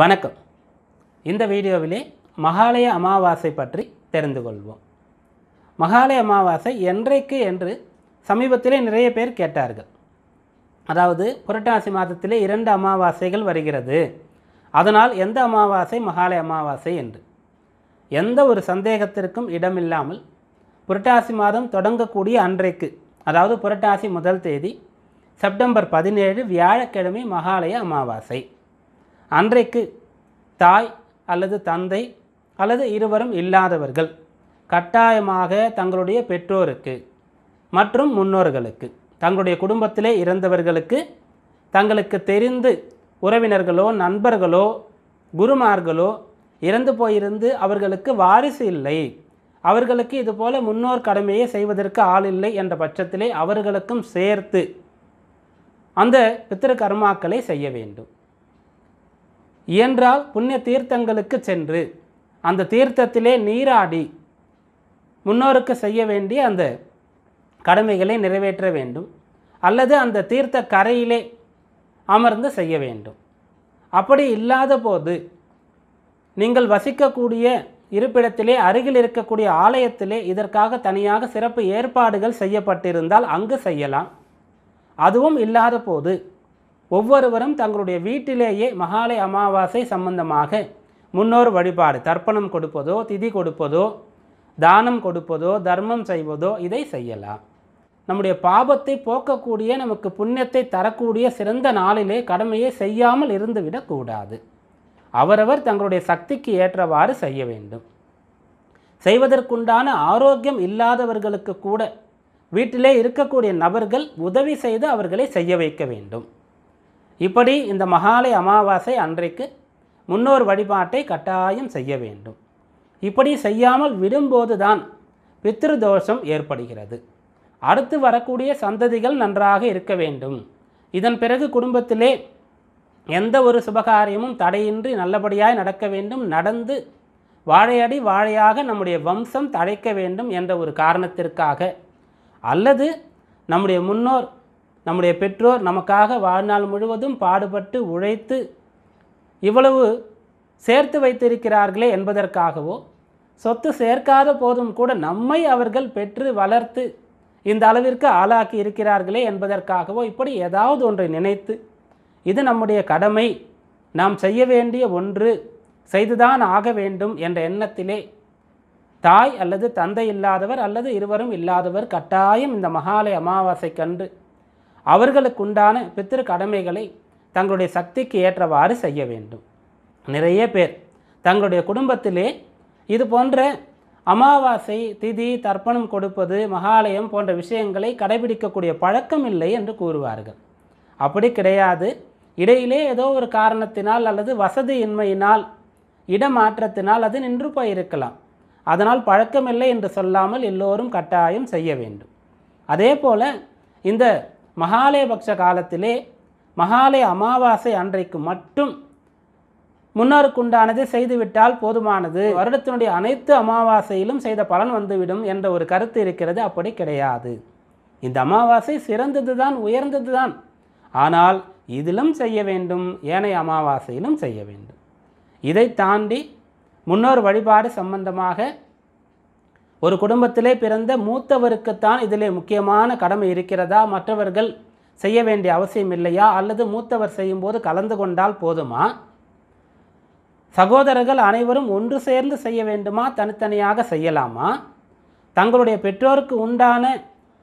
வணக்கம் இந்த வீடியோவிலே மகாலய அமாவாசை பற்றி தெரிந்து கொள்வோம் மகாலய அமாவாசை என்றைக்கு என்று சமீபத்திலே நிறைய பேர் கேட்டார்கள் அதாவது புரட்டாசி மாதத்திலே இரண்டு அமாவாசைகள் வருகிறது அதனால் எந்த அமாவாசை மகாலய அமாவாசை என்று எந்த ஒரு சந்தேகத்திற்கும் இடமில்லாமல் புரட்டாசி மாதம் தொடங்கக்கூடிய அன்றைக்கு அதாவது புரட்டாசி முதல் தேதி செப்டம்பர் பதினேழு வியாழக்கிழமை மகாலய அமாவாசை அன்றைக்கு தாய் அல்லது தந்தை அல்லது இருவரும் இல்லாதவர்கள் கட்டாயமாக தங்களுடைய பெற்றோருக்கு மற்றும் முன்னோர்களுக்கு தங்களுடைய குடும்பத்திலே இறந்தவர்களுக்கு தங்களுக்கு தெரிந்து உறவினர்களோ நண்பர்களோ குருமார்களோ இறந்து போயிருந்து அவர்களுக்கு வாரிசு இல்லை அவர்களுக்கு இதுபோல் முன்னோர் கடமையை செய்வதற்கு ஆள் இல்லை என்ற பட்சத்திலே அவர்களுக்கும் சேர்த்து அந்த பித்திருக்கர்மாக்களை செய்ய வேண்டும் இயன்றால் புண்ணிய தீர்த்தங்களுக்கு சென்று அந்த தீர்த்தத்திலே நீராடி முன்னோருக்கு செய்ய வேண்டிய அந்த கடமைகளை நிறைவேற்ற வேண்டும் அல்லது அந்த தீர்த்த கரையிலே அமர்ந்து செய்ய வேண்டும் அப்படி இல்லாத போது நீங்கள் வசிக்கக்கூடிய இருப்பிடத்திலே அருகில் இருக்கக்கூடிய ஆலயத்திலே இதற்காக தனியாக சிறப்பு ஏற்பாடுகள் செய்யப்பட்டிருந்தால் அங்கு செய்யலாம் அதுவும் இல்லாத போது ஒவ்வொருவரும் தங்களுடைய வீட்டிலேயே மகாலய அமாவாசை சம்பந்தமாக முன்னோர் வழிபாடு தர்ப்பணம் கொடுப்பதோ திதி கொடுப்பதோ தானம் கொடுப்பதோ தர்மம் செய்வதோ இதை செய்யலாம் நம்முடைய பாபத்தை போக்கக்கூடிய நமக்கு புண்ணியத்தை தரக்கூடிய சிறந்த நாளிலே கடமையை செய்யாமல் இருந்துவிடக்கூடாது அவரவர் தங்களுடைய சக்திக்கு ஏற்றவாறு செய்ய வேண்டும் செய்வதற்குண்டான ஆரோக்கியம் இல்லாதவர்களுக்கு கூட வீட்டிலே இருக்கக்கூடிய நபர்கள் உதவி செய்து அவர்களை செய்ய வைக்க வேண்டும் இப்படி இந்த மகாலய அமாவாசை அன்றைக்கு முன்னோர் வழிபாட்டை கட்டாயம் செய்ய வேண்டும் இப்படி செய்யாமல் விடும்போது தான் பித்திருதோஷம் ஏற்படுகிறது அடுத்து வரக்கூடிய சந்ததிகள் நன்றாக இருக்க வேண்டும் இதன் பிறகு குடும்பத்திலே எந்த ஒரு சுபகாரியமும் தடையின்றி நல்லபடியாக நடக்க வேண்டும் நடந்து வாழையடி வாழையாக நம்முடைய வம்சம் தழைக்க வேண்டும் என்ற ஒரு காரணத்திற்காக அல்லது நம்முடைய முன்னோர் நம்முடைய பெற்றோர் நமக்காக வாழ்நாள் முழுவதும் பாடுபட்டு உழைத்து இவ்வளவு சேர்த்து வைத்திருக்கிறார்களே என்பதற்காகவோ சொத்து சேர்க்காத போதும் கூட நம்மை அவர்கள் பெற்று வளர்த்து இந்த அளவிற்கு ஆளாக்கி இருக்கிறார்களே என்பதற்காகவோ இப்படி ஏதாவது ஒன்றை நினைத்து இது நம்முடைய கடமை நாம் செய்ய வேண்டிய ஒன்று செய்துதான் ஆக வேண்டும் என்ற எண்ணத்திலே தாய் அல்லது தந்தை இல்லாதவர் அல்லது இருவரும் இல்லாதவர் கட்டாயம் இந்த மகாலய அமாவாசை கண்டு அவர்களுக்குண்டான பித்திரு கடமைகளை தங்களுடைய சக்திக்கு ஏற்றவாறு செய்ய வேண்டும் நிறைய பேர் தங்களுடைய குடும்பத்திலே இது போன்ற அமாவாசை திதி தர்ப்பணம் கொடுப்பது மகாலயம் போன்ற விஷயங்களை கடைபிடிக்கக்கூடிய பழக்கம் இல்லை என்று கூறுவார்கள் அப்படி கிடையாது இடையிலே ஏதோ ஒரு காரணத்தினால் அல்லது வசதியின்மையினால் இடமாற்றத்தினால் அது நின்று போயிருக்கலாம் அதனால் பழக்கமில்லை என்று சொல்லாமல் எல்லோரும் கட்டாயம் செய்ய வேண்டும் அதே போல இந்த மகாலயபக்ஷ காலத்திலே மகாலய அமாவாசை அன்றைக்கு மட்டும் முன்னோருக்குண்டானது செய்துவிட்டால் போதுமானது வருடத்தினுடைய அனைத்து அமாவாசையிலும் செய்த பலன் வந்துவிடும் என்ற ஒரு கருத்து இருக்கிறது அப்படி கிடையாது இந்த அமாவாசை சிறந்தது தான் உயர்ந்தது தான் ஆனால் இதிலும் செய்ய வேண்டும் ஏனைய அமாவாசையிலும் செய்ய வேண்டும் இதை தாண்டி முன்னோர் வழிபாடு சம்பந்தமாக ஒரு குடும்பத்திலே பிறந்த மூத்தவருக்குத்தான் இதிலே முக்கியமான கடமை இருக்கிறதா மற்றவர்கள் செய்ய வேண்டிய அவசியம் இல்லையா அல்லது மூத்தவர் செய்யும்போது கலந்து கொண்டால் போதுமா சகோதரர்கள் அனைவரும் ஒன்று சேர்ந்து செய்ய வேண்டுமா தனித்தனியாக செய்யலாமா தங்களுடைய பெற்றோருக்கு உண்டான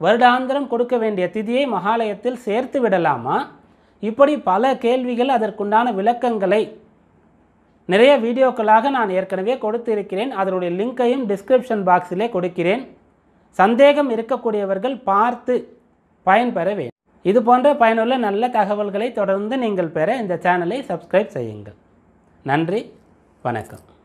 வருடாந்திரம் கொடுக்க வேண்டிய திதியை மகாலயத்தில் சேர்த்து விடலாமா இப்படி பல கேள்விகள் அதற்குண்டான விளக்கங்களை நிறைய வீடியோக்களாக நான் ஏற்கனவே கொடுத்திருக்கிறேன் அதனுடைய லிங்க்கையும் டிஸ்கிரிப்ஷன் பாக்ஸிலே கொடுக்கிறேன் சந்தேகம் இருக்கக்கூடியவர்கள் பார்த்து பயன்பெற வேண்டும் இது போன்ற பயனுள்ள நல்ல தகவல்களை தொடர்ந்து நீங்கள் பெற இந்த சேனலை சப்ஸ்கிரைப் செய்யுங்கள் நன்றி வணக்கம்